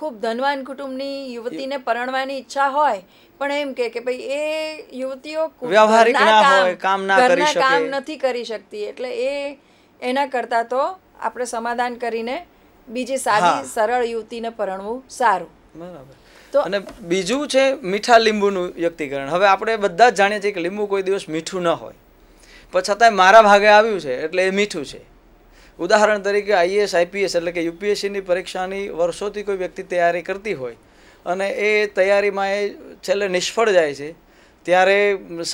ખૂબ ધનવાન કુટુંબની યુવતીને પરણવાની ઈચ્છા હોય પણ એમ કે ભાઈ એ યુવતીઓ વ્યવહારિક ના હોય કામ ના કરી શકે કામ નથી કરી શકતી એટલે એ એના કરતાં તો આપણે સમાધાન કરીને બીજી સાદી સરળ યુવતીને પરણવું સારું બરાબર તો અને બીજું છે મીઠા લીંબુનું વ્યક્તિકરણ હવે આપણે બધા જ જાણીએ છીએ કે લીંબુ કોઈ દિવસ મીઠું ન હોય પણ છતાંય મારા ભાગે આવ્યું છે એટલે એ મીઠું છે ઉદાહરણ તરીકે આઈએએસ આઈપીએસ એટલે કે યુપીએસસીની પરીક્ષાની વર્ષોથી કોઈ વ્યક્તિ તૈયારી કરતી હોય અને એ તૈયારીમાં એ છેલ્લે નિષ્ફળ જાય છે ત્યારે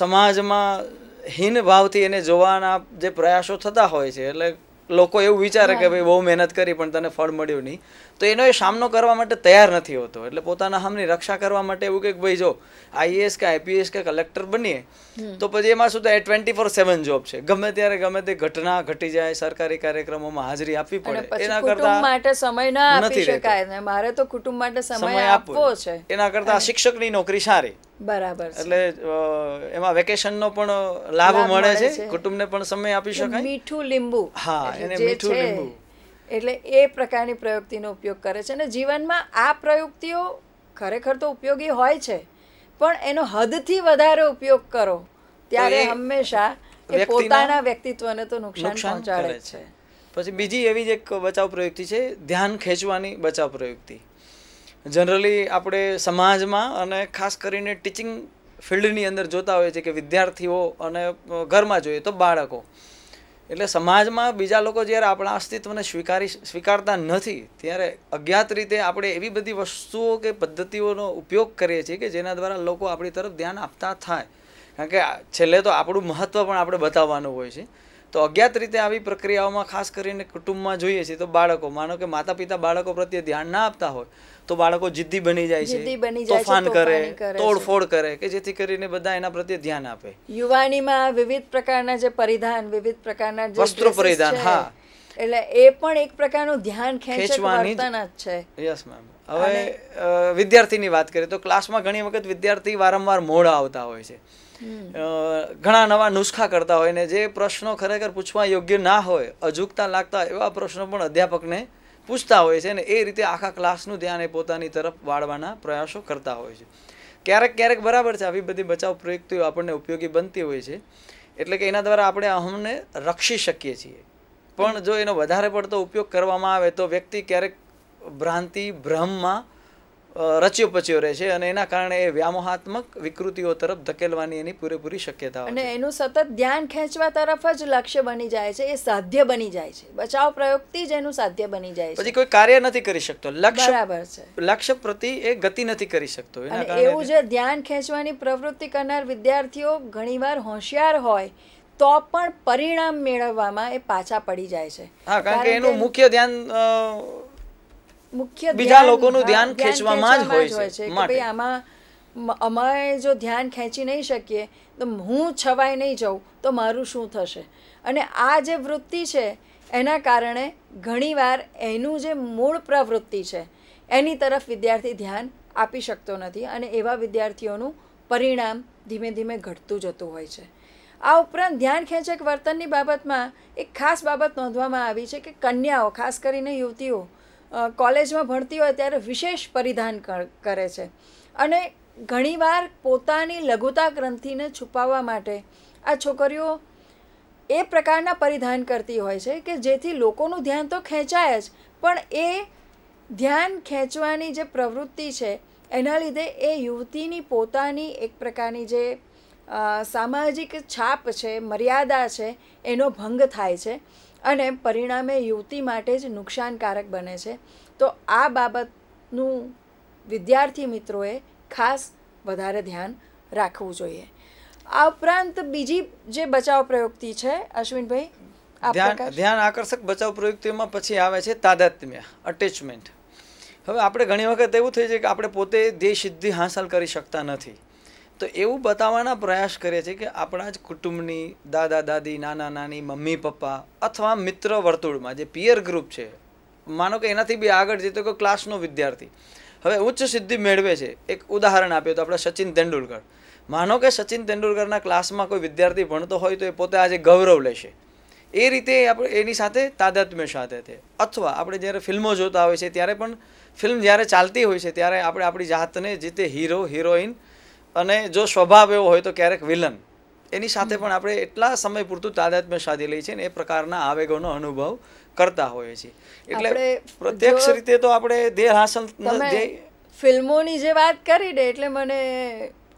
સમાજમાં હીન ભાવથી એને જોવાના જે પ્રયાસો થતા હોય છે એટલે લોકો એવું વિચારે કે ભાઈ બહુ મહેનત કરી પણ તને ફળ મળ્યું નહીં તો એનો એ સામનો કરવા માટે તૈયાર નથી હોતો એટલે પોતાના હમની રક્ષા કરવા માટે એવું કે ભાઈ જો આઈએએસ કે આઈપીએસ કે કલેક્ટર બનીએ તો પછી એમાં શું એ ટ્વેન્ટી ફોર સેવન જોબ છે ગમે ત્યારે ગમે તે ઘટના ઘટી જાય સરકારી કાર્યક્રમોમાં હાજરી આપવી પડે એના કરતા માટે સમય ના આપી શકાય મારે તો કુટુંબ માટે સમય આપવો છે એના કરતા શિક્ષકની નોકરી સારી બરાબર એટલે એમાં વેકેશનનો પણ લાભ મળે છે કુટુંબને પણ સમય આપી શકાય મીઠું લીંબુ હા એને મીઠું લીંબુ એટલે એ પ્રકારની પ્રયુક્તિનો ઉપયોગ કરે છે અને જીવનમાં આ પ્રયુક્તિઓ ખરેખર તો ઉપયોગી હોય છે પણ એનો હદથી વધારે ઉપયોગ કરો ત્યારે હંમેશા એ પોતાના વ્યક્તિત્વને તો નુકસાન પહોંચાડે છે પછી બીજી એવી જ એક બચાવ પ્રયુક્તિ છે ધ્યાન ખેંચવાની બચાવ પ્રયુક્તિ જનરલી આપણે સમાજમાં અને ખાસ કરીને ટીચિંગ ફિલ્ડની અંદર જોતા હોઈએ છીએ કે વિદ્યાર્થીઓ અને ઘરમાં જોઈએ તો બાળકો એટલે સમાજમાં બીજા લોકો જ્યારે આપણા અસ્તિત્વને સ્વીકારી સ્વીકારતા નથી ત્યારે અજ્ઞાત રીતે આપણે એવી બધી વસ્તુઓ કે પદ્ધતિઓનો ઉપયોગ કરીએ છીએ કે જેના દ્વારા લોકો આપણી તરફ ધ્યાન આપતા થાય કારણ કે છેલ્લે તો આપણું મહત્ત્વ પણ આપણે બતાવવાનું હોય છે તો અજ્ઞાત રીતે આવી પ્રક્રિયાઓમાં ખાસ કરીને કુટુંબમાં જોઈએ છીએ તો બાળકો માનો કે માતા પિતા બાળકો પ્રત્યે ધ્યાન ના આપતા હોય તો બાળકો જિદ્દી બની જાય છે તોફાન કરે તોડફોડ કરે કે જેથી કરીને બધા એના પ્રત્યે ધ્યાન આપે યુવાનીમાં વિવિધ પ્રકારના જે પરિધાન વિવિધ પ્રકારના વસ્ત્ર પરિધાન હા એટલે એ પણ એક પ્રકારનું ધ્યાન ખેંચવાની છે યસ મેમ હવે વિદ્યાર્થીની વાત કરીએ તો ક્લાસમાં ઘણી વખત વિદ્યાર્થી વારંવાર મોડ આવતા હોય છે ઘણા નવા નુસ્ખા કરતા હોય ને જે પ્રશ્નો ખરેખર પૂછવા યોગ્ય ના હોય અજુગતા લાગતા એવા પ્રશ્નો પણ અધ્યાપકને પૂછતા હોય છે અને એ રીતે આખા ક્લાસનું ધ્યાન એ પોતાની તરફ વાળવાના પ્રયાસો કરતા હોય છે ક્યારેક ક્યારેક બરાબર છે આવી બધી બચાવ પ્રયુક્તિઓ આપણને ઉપયોગી બનતી હોય છે એટલે કે એના દ્વારા આપણે અહમને રક્ષી શકીએ છીએ પણ જો એનો વધારે પડતો ઉપયોગ કરવામાં આવે તો વ્યક્તિ ક્યારેક ભ્રાંતિ ભ્રમમાં રચ્યો પચ્યો રહે છે અને એના કારણે એ વ્યામોહાત્મક વિકૃતિઓ તરફ ધકેલવાની એની પૂરેપૂરી શક્યતા અને એનું સતત ધ્યાન ખેંચવા તરફ જ લક્ષ્ય બની જાય છે એ સાધ્ય બની જાય છે બચાવ પ્રયોગથી જ એનું સાધ્ય બની જાય છે પછી કોઈ કાર્ય નથી કરી શકતો લક્ષ્ય બરાબર છે લક્ષ્ય પ્રતિ એ ગતિ નથી કરી શકતો એવું જે ધ્યાન ખેંચવાની પ્રવૃત્તિ કરનાર વિદ્યાર્થીઓ ઘણીવાર હોશિયાર હોય તો પણ પરિણામ મેળવવામાં એ પાછા પડી જાય છે હા કારણ કે એનું મુખ્ય ધ્યાન મુખ્ય બીજા લોકોનું ધ્યાન ખેંચવામાં જ હોય છે કે ભાઈ આમાં અમારે જો ધ્યાન ખેંચી નહીં શકીએ તો હું છવાય નહીં જાઉં તો મારું શું થશે અને આ જે વૃત્તિ છે એના કારણે ઘણીવાર એનું જે મૂળ પ્રવૃત્તિ છે એની તરફ વિદ્યાર્થી ધ્યાન આપી શકતો નથી અને એવા વિદ્યાર્થીઓનું પરિણામ ધીમે ધીમે ઘટતું જતું હોય છે આ ઉપરાંત ધ્યાન ખેંચક વર્તનની બાબતમાં એક ખાસ બાબત નોંધવામાં આવી છે કે કન્યાઓ ખાસ કરીને યુવતીઓ કોલેજમાં ભણતી હોય ત્યારે વિશેષ પરિધાન કરે છે અને ઘણીવાર પોતાની લઘુતા ગ્રંથિને છુપાવવા માટે આ છોકરીઓ એ પ્રકારના પરિધાન કરતી હોય છે કે જેથી લોકોનું ધ્યાન તો ખેંચાય જ પણ એ ધ્યાન ખેંચવાની જે પ્રવૃત્તિ છે એના લીધે એ યુવતીની પોતાની એક પ્રકારની જે સામાજિક છાપ છે મર્યાદા છે એનો ભંગ થાય છે અને પરિણામે યુવતી માટે જ નુકસાનકારક બને છે તો આ બાબતનું વિદ્યાર્થી મિત્રોએ ખાસ વધારે ધ્યાન રાખવું જોઈએ આ ઉપરાંત બીજી જે બચાવ પ્રયુક્તિ છે અશ્વિનભાઈ ધ્યાન આકર્ષક બચાવ પ્રયુક્તિમાં પછી આવે છે તાદાત્મ્ય અટેચમેન્ટ હવે આપણે ઘણી વખત એવું થઈ જાય કે આપણે પોતે દેશ સિદ્ધિ હાંસલ કરી શકતા નથી તો એવું બતાવવાના પ્રયાસ કરે છે કે આપણા જ કુટુંબની દાદા દાદી નાના નાની મમ્મી પપ્પા અથવા મિત્ર વર્તુળમાં જે પિયર ગ્રુપ છે માનો કે એનાથી બી આગળ જતો કે ક્લાસનો વિદ્યાર્થી હવે ઉચ્ચ સિદ્ધિ મેળવે છે એક ઉદાહરણ આપ્યું તો આપણે સચિન તેંડુલકર માનો કે સચિન તેંડુલકરના ક્લાસમાં કોઈ વિદ્યાર્થી ભણતો હોય તો એ પોતે આજે ગૌરવ લેશે એ રીતે આપણે એની સાથે તાદાત્મ્ય સાથે છે અથવા આપણે જ્યારે ફિલ્મો જોતા હોય છે ત્યારે પણ ફિલ્મ જ્યારે ચાલતી હોય છે ત્યારે આપણે આપણી જાતને જે તે હીરો હિરોઈન અને જો સ્વભાવ એવો હોય તો ક્યારેક વિલન એની સાથે પણ આપણે એટલા સમય પૂરતું તાદાત્મ્ય સાધી લઈએ છીએ ને એ પ્રકારના આવેગોનો અનુભવ કરતા હોઈએ છીએ એટલે પ્રત્યક્ષ રીતે તો આપણે દેહ હાંસલ ફિલ્મોની જે વાત કરી દે એટલે મને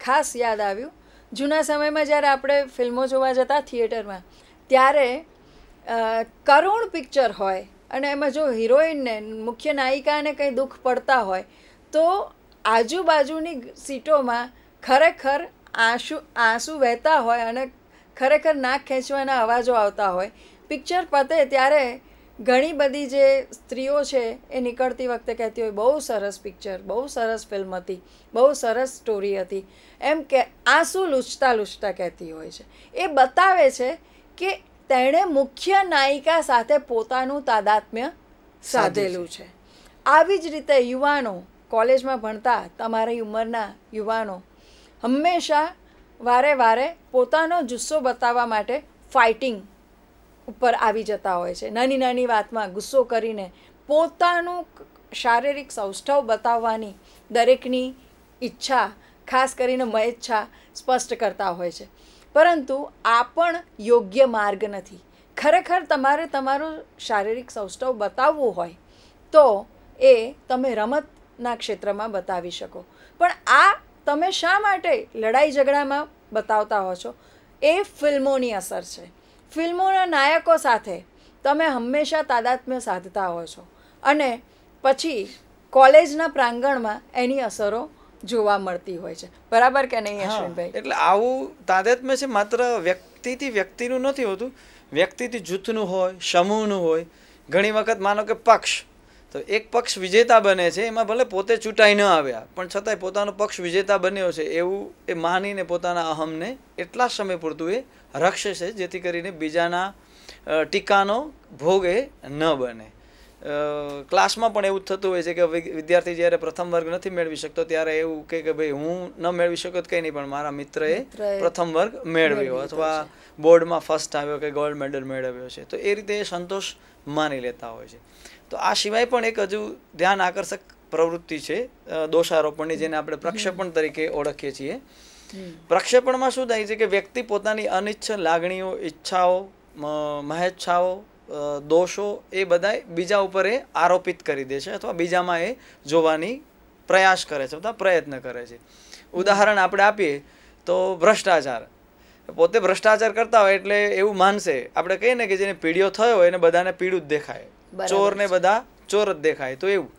ખાસ યાદ આવ્યું જૂના સમયમાં જ્યારે આપણે ફિલ્મો જોવા જતા થિયેટરમાં ત્યારે કરુણ પિક્ચર હોય અને એમાં જો હિરોઈનને મુખ્ય નાયિકાને કંઈ દુઃખ પડતા હોય તો આજુબાજુની સીટોમાં ખરેખર આંસુ આંસુ વહેતા હોય અને ખરેખર નાક ખેંચવાના અવાજો આવતા હોય પિક્ચર પતે ત્યારે ઘણી બધી જે સ્ત્રીઓ છે એ નીકળતી વખતે કહેતી હોય બહુ સરસ પિક્ચર બહુ સરસ ફિલ્મ હતી બહુ સરસ સ્ટોરી હતી એમ કે આંસુ લૂછતા લૂછતા કહેતી હોય છે એ બતાવે છે કે તેણે મુખ્ય નાયિકા સાથે પોતાનું તાદાત્મ્ય સાધેલું છે આવી જ રીતે યુવાનો કોલેજમાં ભણતા તમારી ઉંમરના યુવાનો હંમેશા વારે વારે પોતાનો જુસ્સો બતાવવા માટે ફાઇટિંગ ઉપર આવી જતા હોય છે નાની નાની વાતમાં ગુસ્સો કરીને પોતાનું શારીરિક સૌષ્ઠવ બતાવવાની દરેકની ઈચ્છા ખાસ કરીને મહેચ્છા સ્પષ્ટ કરતા હોય છે પરંતુ આ પણ યોગ્ય માર્ગ નથી ખરેખર તમારે તમારું શારીરિક સૌષ્ઠવ બતાવવું હોય તો એ તમે રમતના ક્ષેત્રમાં બતાવી શકો પણ આ તમે શા માટે લડાઈ ઝઘડામાં બતાવતા હો છો એ ફિલ્મોની અસર છે ફિલ્મોના નાયકો સાથે તમે હંમેશા તાદાત્મ્ય સાધતા હો છો અને પછી કોલેજના પ્રાંગણમાં એની અસરો જોવા મળતી હોય છે બરાબર કે નહીં અશ્વિનભાઈ એટલે આવું તાદાત્મ્ય છે માત્ર વ્યક્તિથી વ્યક્તિનું નથી હોતું વ્યક્તિથી જૂથનું હોય સમૂહનું હોય ઘણી વખત માનો કે પક્ષ તો એક પક્ષ વિજેતા બને છે એમાં ભલે પોતે ચૂંટાઈ ન આવ્યા પણ છતાંય પોતાનો પક્ષ વિજેતા બન્યો છે એવું એ માનીને પોતાના અહમને એટલા સમય પૂરતું એ રક્ષે જેથી કરીને બીજાના ટીકાનો ભોગ એ ન બને ક્લાસમાં પણ એવું થતું હોય છે કે વિદ્યાર્થી જ્યારે પ્રથમ વર્ગ નથી મેળવી શકતો ત્યારે એવું કહે કે ભાઈ હું ન મેળવી શક્યો કંઈ નહીં પણ મારા મિત્રએ પ્રથમ વર્ગ મેળવ્યો અથવા બોર્ડમાં ફર્સ્ટ આવ્યો કે ગોલ્ડ મેડલ મેળવ્યો છે તો એ રીતે સંતોષ માની લેતા હોય છે તો આ સિવાય પણ એક હજુ ધ્યાન આકર્ષક પ્રવૃત્તિ છે દોષારોપણની જેને આપણે પ્રક્ષેપણ તરીકે ઓળખીએ છીએ પ્રક્ષેપણમાં શું થાય છે કે વ્યક્તિ પોતાની અનિચ્છ લાગણીઓ ઈચ્છાઓ મહેચ્છાઓ દોષો એ બધા બીજા ઉપર એ આરોપિત કરી દે છે અથવા બીજામાં એ જોવાની પ્રયાસ કરે છે અથવા પ્રયત્ન કરે છે ઉદાહરણ આપણે આપીએ તો ભ્રષ્ટાચાર પોતે ભ્રષ્ટાચાર કરતા હોય એટલે એવું માનશે આપણે કહીએ ને કે જેને પીડિયો થયો એને બધાને પીડું જ દેખાય ચોર ને બધા ચોર જ દેખાય તો એવું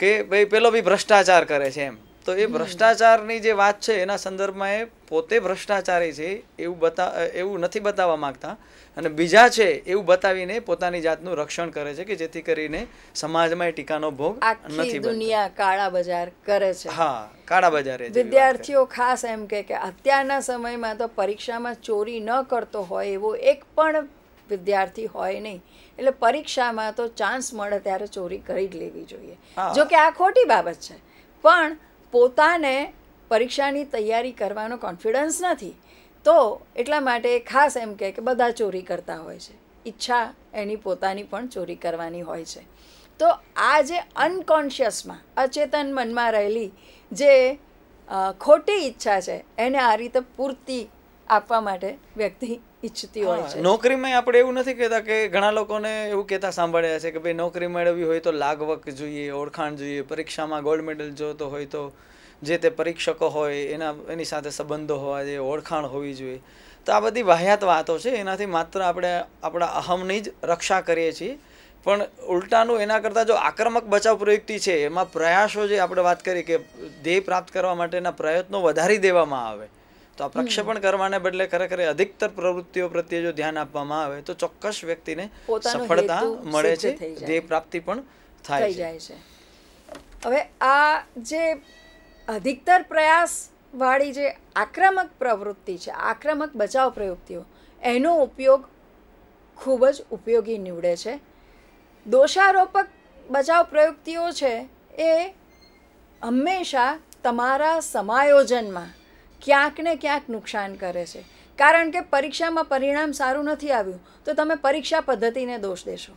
કે ભાઈ પેલો બી ભ્રષ્ટાચાર કરે છે એમ તો એ ભ્રષ્ટાચારની જે વાત છે એના સંદર્ભમાં એ પોતે ભ્રષ્ટાચારી છે એવું બતા એવું નથી બતાવવા માંગતા અને બીજા છે એવું બતાવીને પોતાની જાતનું રક્ષણ કરે છે કે જેથી કરીને સમાજમાં એ ટીકાનો ભોગ નથી દુનિયા કાળા બજાર કરે છે હા કાળા બજારે વિદ્યાર્થીઓ ખાસ એમ કે અત્યારના સમયમાં તો પરીક્ષામાં ચોરી ન કરતો હોય એવો એક પણ વિદ્યાર્થી હોય નહીં એટલે પરીક્ષામાં તો ચાન્સ મળે ત્યારે ચોરી કરી જ લેવી જોઈએ જો કે આ ખોટી બાબત છે પણ પોતાને પરીક્ષાની તૈયારી કરવાનો કોન્ફિડન્સ નથી તો એટલા માટે ખાસ એમ કહે કે બધા ચોરી કરતા હોય છે ઈચ્છા એની પોતાની પણ ચોરી કરવાની હોય છે તો આ જે અનકોન્શિયસમાં અચેતન મનમાં રહેલી જે ખોટી ઈચ્છા છે એને આ રીતે પૂર્તિ આપવા માટે વ્યક્તિ ઈચ્છતી હોય છે નોકરીમાં આપણે એવું નથી કહેતા કે ઘણા લોકોને એવું કહેતા સાંભળ્યા છે કે ભાઈ નોકરી મેળવવી હોય તો લાગવક જોઈએ ઓળખાણ જોઈએ પરીક્ષામાં ગોલ્ડ મેડલ જોતો હોય તો જે તે પરીક્ષકો હોય એના એની સાથે સંબંધો હોવા જોઈએ ઓળખાણ હોવી જોઈએ તો આ બધી વાહ્યાત વાતો છે એનાથી માત્ર આપણે આપણા અહમની જ રક્ષા કરીએ છીએ પણ ઉલટાનું એના કરતાં જો આક્રમક બચાવ પ્રયુક્તિ છે એમાં પ્રયાસો જે આપણે વાત કરી કે ધ્યેય પ્રાપ્ત કરવા માટેના પ્રયત્નો વધારી દેવામાં આવે તો આ પ્રક્ષેપણ કરવાને બદલે ખરેખર અધિકતર પ્રવૃત્તિઓ પ્રત્યે જો ધ્યાન આપવામાં આવે તો ચોક્કસ વ્યક્તિને સફળતા મળે છે ધ્યેય પ્રાપ્તિ પણ થાય છે હવે આ જે અધિકતર પ્રયાસ વાળી જે આક્રમક પ્રવૃત્તિ છે આક્રમક બચાવ પ્રવૃત્તિઓ એનો ઉપયોગ ખૂબ જ ઉપયોગી નીવડે છે દોષારોપક બચાવ પ્રવૃત્તિઓ છે એ હંમેશા તમારા સમાયોજનમાં ક્યાંક ને ક્યાંક નુકસાન કરે છે કારણ કે પરીક્ષામાં પરિણામ સારું નથી આવ્યું તો તમે પરીક્ષા પદ્ધતિને દોષ દેશો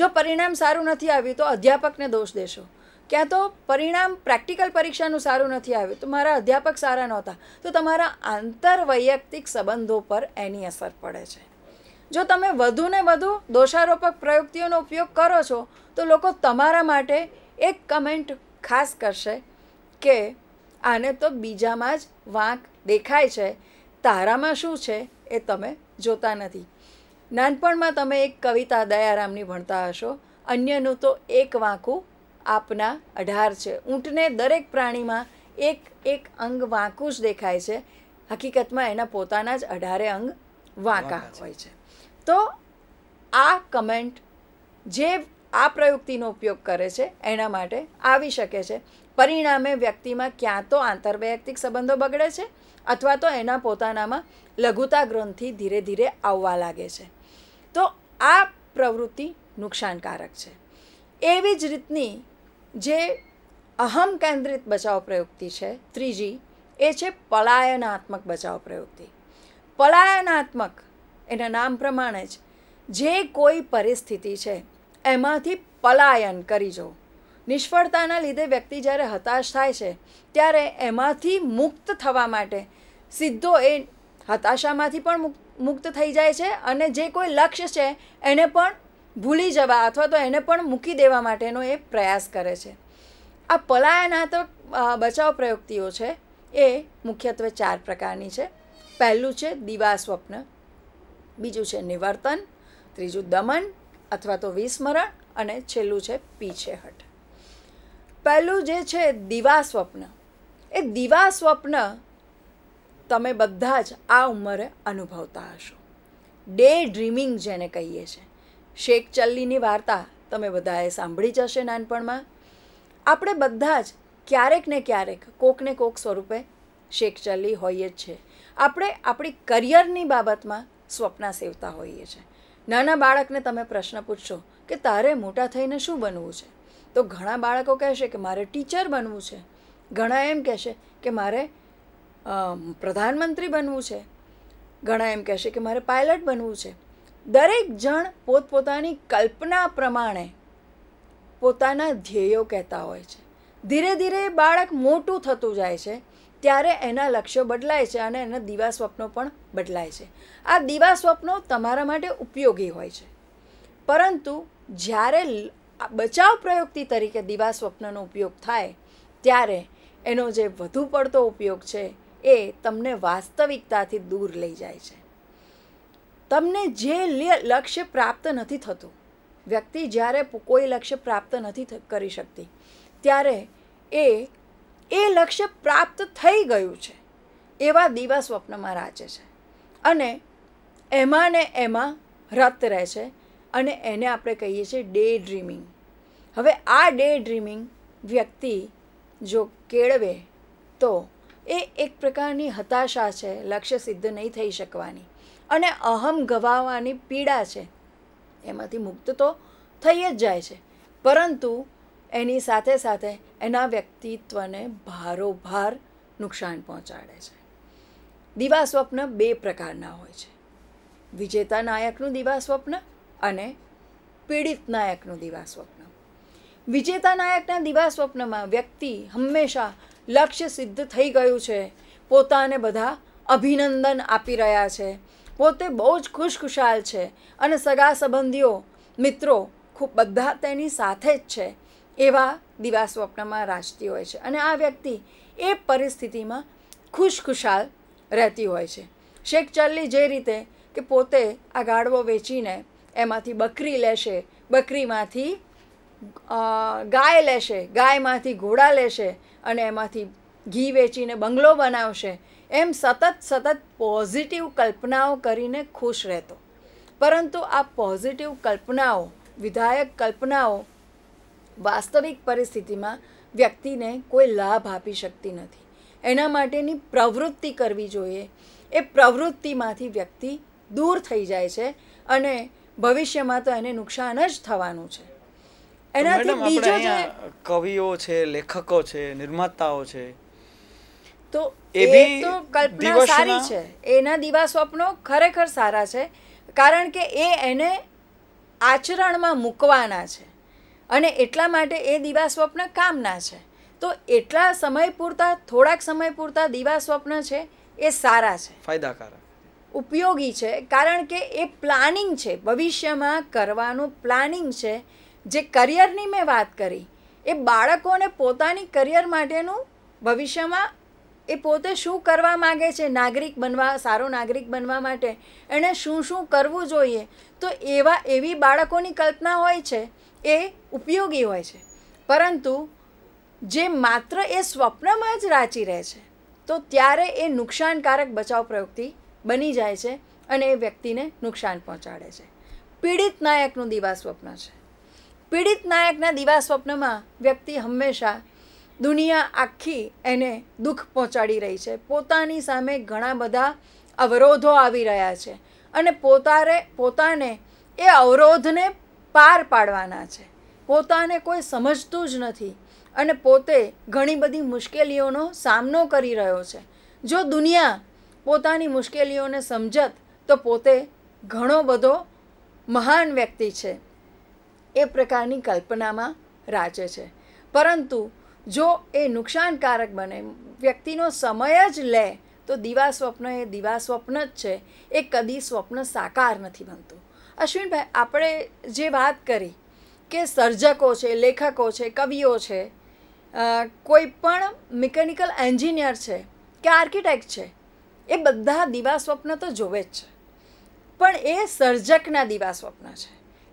જો પરિણામ સારું નથી આવ્યું તો અધ્યાપકને દોષ દેશો ક્યાં તો પરિણામ પ્રેક્ટિકલ પરીક્ષાનું સારું નથી આવ્યું તો મારા અધ્યાપક સારા નહોતા તો તમારા આંતરવૈયક્તિક સંબંધો પર એની અસર પડે છે જો તમે વધુ ને વધુ દોષારોપક પ્રયુક્તિઓનો ઉપયોગ કરો છો તો લોકો તમારા માટે એક કમેન્ટ ખાસ કરશે કે આને તો બીજામાં જ વાંક દેખાય છે તારામાં શું છે એ તમે જોતા નથી નાનપણમાં તમે એક કવિતા દયારામની ભણતા હશો અન્યનું તો એક વાંકું આપના અઢાર છે ઊંટને દરેક પ્રાણીમાં એક એક અંગ વાંકું જ દેખાય છે હકીકતમાં એના પોતાના જ અઢારે અંગ વાંકા હોય છે તો આ કમેન્ટ જે આ પ્રયુક્તિનો ઉપયોગ કરે છે એના માટે આવી શકે છે પરિણામે વ્યક્તિમાં ક્યાં તો આંતરવૈયક્તિક સંબંધો બગડે છે અથવા તો એના પોતાનામાં લઘુતા ગ્રંથિ ધીરે ધીરે આવવા લાગે છે તો આ પ્રવૃત્તિ નુકસાનકારક છે એવી જ રીતની જે અહમ કેન્દ્રિત બચાવ પ્રયુક્તિ છે ત્રીજી એ છે પલાયનાત્મક બચાવ પ્રયુક્તિ પલાયનાત્મક એના નામ પ્રમાણે જ જે કોઈ પરિસ્થિતિ છે એમાંથી પલાયન કરી જવું નિષ્ફળતાના લીધે વ્યક્તિ જ્યારે હતાશ થાય છે ત્યારે એમાંથી મુક્ત થવા માટે સીધો એ હતાશામાંથી પણ મુક્ત થઈ જાય છે અને જે કોઈ લક્ષ્ય છે એને પણ ભૂલી જવા અથવા તો એને પણ મૂકી દેવા માટેનો એ પ્રયાસ કરે છે આ પલાયનાત્મક બચાવ પ્રયુક્તિઓ છે એ મુખ્યત્વે ચાર પ્રકારની છે પહેલું છે દિવા સ્વપ્ન બીજું છે નિવર્તન ત્રીજું દમન અથવા તો વિસ્મરણ અને છેલ્લું છે પીછેહટ પહેલું જે છે દિવા સ્વપ્ન એ દિવા સ્વપ્ન તમે બધા જ આ ઉંમરે અનુભવતા હશો ડે ડ્રીમિંગ જેને કહીએ છીએ શેખ ચલ્લીની વાર્તા તમે બધાએ સાંભળી જશે નાનપણમાં આપણે બધા જ ક્યારેક ને ક્યારેક કોકને કોક સ્વરૂપે શેખ ચલ્લી હોઈએ જ છે આપણે આપણી કરિયરની બાબતમાં સ્વપ્ન સેવતા હોઈએ છીએ નાના બાળકને તમે પ્રશ્ન પૂછશો કે તારે મોટા થઈને શું બનવું છે તો ઘણા બાળકો કહેશે કે મારે ટીચર બનવું છે ઘણા એમ કહેશે કે મારે પ્રધાનમંત્રી બનવું છે ઘણા એમ કહેશે કે મારે પાયલટ બનવું છે દરેક જણ પોતપોતાની કલ્પના પ્રમાણે પોતાના ધ્યેયો કહેતા હોય છે ધીરે ધીરે બાળક મોટું થતું જાય છે ત્યારે એના લક્ષ્યો બદલાય છે અને એના દીવા સ્વપ્નો પણ બદલાય છે આ દીવા સ્વપ્નો તમારા માટે ઉપયોગી હોય છે પરંતુ જ્યારે બચાવ પ્રયુક્તિ તરીકે દીવા સ્વપ્નનો ઉપયોગ થાય ત્યારે એનો જે વધુ પડતો ઉપયોગ છે એ તમને વાસ્તવિકતાથી દૂર લઈ જાય છે તમને જે લક્ષ્ય પ્રાપ્ત નથી થતું વ્યક્તિ જ્યારે કોઈ લક્ષ્ય પ્રાપ્ત નથી કરી શકતી ત્યારે એ એ લક્ષ્ય પ્રાપ્ત થઈ ગયું છે એવા દિવા સ્વપ્નમાં રાચે છે અને એમાં ને એમાં રત રહે છે અને એને આપણે કહીએ છીએ ડે ડ્રીમિંગ હવે આ ડે ડ્રીમિંગ વ્યક્તિ જો કેળવે તો એ એક પ્રકારની હતાશા છે લક્ષ્ય સિદ્ધ નહીં થઈ શકવાની અને અહમ ગવાવાની પીડા છે એમાંથી મુક્ત તો થઈ જ જાય છે પરંતુ એની સાથે સાથે એના વ્યક્તિત્વને ભારોભાર નુકસાન પહોંચાડે છે દિવા સ્વપ્ન બે પ્રકારના હોય છે વિજેતા નાયકનું દિવા સ્વપ્ન અને પીડિત નાયકનું દિવા સ્વપ્ન વિજેતા નાયકના દિવા સ્વપ્નમાં વ્યક્તિ હંમેશા લક્ષ્ય સિદ્ધ થઈ ગયું છે પોતાને બધા અભિનંદન આપી રહ્યા છે પોતે બહુ જ ખુશખુશાલ છે અને સગા સંબંધીઓ મિત્રો ખૂબ બધા તેની સાથે જ છે એવા દિવા સ્વપ્નમાં રાચતી હોય છે અને આ વ્યક્તિ એ પરિસ્થિતિમાં ખુશખુશાલ રહેતી હોય છે શેખ ચલ્લી જે રીતે કે પોતે આ ગાળવો વેચીને એમાંથી બકરી લેશે બકરીમાંથી ગાય લેશે ગાયમાંથી ઘોડા લેશે અને એમાંથી ઘી વેચીને બંગલો બનાવશે એમ સતત સતત પોઝિટિવ કલ્પનાઓ કરીને ખુશ રહેતો પરંતુ આ પોઝિટિવ કલ્પનાઓ વિધાયક કલ્પનાઓ વાસ્તવિક પરિસ્થિતિમાં વ્યક્તિને કોઈ લાભ આપી શકતી નથી એના માટેની પ્રવૃત્તિ કરવી જોઈએ એ પ્રવૃત્તિમાંથી વ્યક્તિ દૂર થઈ જાય છે અને ભવિષ્યમાં તો એને નુકસાન જ થવાનું છે એનાથી બીજો જે કવિઓ છે લેખકો છે નિર્માતાઓ છે તો એ તો કલ્પના સારી છે એના દિવા સ્વપ્નો ખરેખર સારા છે કારણ કે એ એને આચરણમાં મૂકવાના છે અને એટલા માટે એ દિવા સ્વપ્ન કામના છે તો એટલા સમય પૂરતા થોડાક સમય પૂરતા દિવા સ્વપ્ન છે એ સારા છે ફાયદાકારક ઉપયોગી છે કારણ કે એ પ્લાનિંગ છે ભવિષ્યમાં કરવાનું પ્લાનિંગ છે જે કરિયરની મેં વાત કરી એ બાળકોને પોતાની કરિયર માટેનું ભવિષ્યમાં એ પોતે શું કરવા માગે છે નાગરિક બનવા સારો નાગરિક બનવા માટે એણે શું શું કરવું જોઈએ તો એવા એવી બાળકોની કલ્પના હોય છે એ ઉપયોગી હોય છે પરંતુ જે માત્ર એ સ્વપ્નમાં જ રાચી રહે છે તો ત્યારે એ નુકસાનકારક બચાવ પ્રયોગથી બની જાય છે અને એ વ્યક્તિને નુકસાન પહોંચાડે છે પીડિત નાયકનું દિવા સ્વપ્ન છે પીડિત નાયકના દિવા સ્વપ્નમાં વ્યક્તિ હંમેશા દુનિયા આખી એને દુઃખ પહોંચાડી રહી છે પોતાની સામે ઘણા બધા અવરોધો આવી રહ્યા છે અને પોતારે પોતાને એ અવરોધને પાર પાડવાના છે પોતાને કોઈ સમજતું જ નથી અને પોતે ઘણી બધી મુશ્કેલીઓનો સામનો કરી રહ્યો છે જો દુનિયા પોતાની મુશ્કેલીઓને સમજત તો પોતે ઘણો બધો મહાન વ્યક્તિ છે એ પ્રકારની કલ્પનામાં રાચે છે પરંતુ જો એ નુકસાનકારક બને વ્યક્તિનો સમય જ લે તો દીવા સ્વપ્ન એ દીવા સ્વપ્ન જ છે એ કદી સ્વપ્ન સાકાર નથી બનતું અશ્વિનભાઈ આપણે જે વાત કરી કે સર્જકો છે લેખકો છે કવિઓ છે કોઈ પણ મિકેનિકલ એન્જિનિયર છે કે આર્કિટેક્ટ છે એ બધા દીવા સ્વપ્ન તો જોવે જ છે પણ એ સર્જકના દિવા સ્વપ્ન છે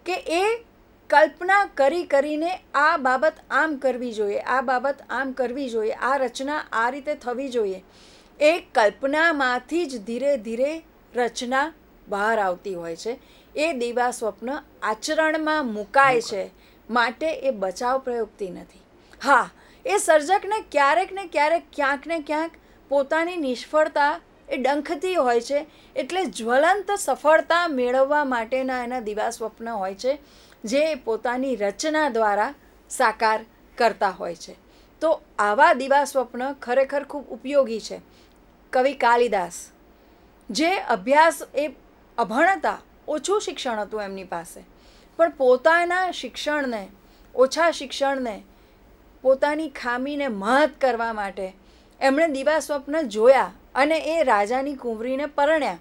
કે એ કલ્પના કરી કરીને આ બાબત આમ કરવી જોઈએ આ બાબત આમ કરવી જોઈએ આ રચના આ રીતે થવી જોઈએ એ કલ્પનામાંથી જ ધીરે ધીરે રચના બહાર આવતી હોય છે એ દેવા સ્વપ્ન આચરણમાં મુકાય છે માટે એ બચાવ પ્રયોગતી નથી હા એ સર્જકને ક્યારેક ને ક્યારેક ક્યાંક ને ક્યાંક પોતાની નિષ્ફળતા એ ડંખતી હોય છે એટલે જ્વલંત સફળતા મેળવવા માટેના એના દિવા સ્વપ્ન હોય છે જે પોતાની રચના દ્વારા સાકાર કરતા હોય છે તો આવા દિવા સ્વપ્ન ખરેખર ખૂબ ઉપયોગી છે કવિ કાલિદાસ જે અભ્યાસ એ અભણતા ઓછું શિક્ષણ હતું એમની પાસે પણ પોતાના શિક્ષણને ઓછા શિક્ષણને પોતાની ખામીને મહત કરવા માટે એમણે દિવા સ્વપ્ન જોયા અને એ રાજાની કુંવરીને પરણ્યા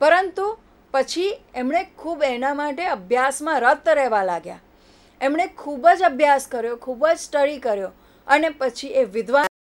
પરંતુ પછી એમણે ખૂબ એના માટે અભ્યાસમાં રત રહેવા લાગ્યા એમણે ખૂબ જ અભ્યાસ કર્યો ખૂબ જ સ્ટડી કર્યો અને પછી એ વિદ્વાન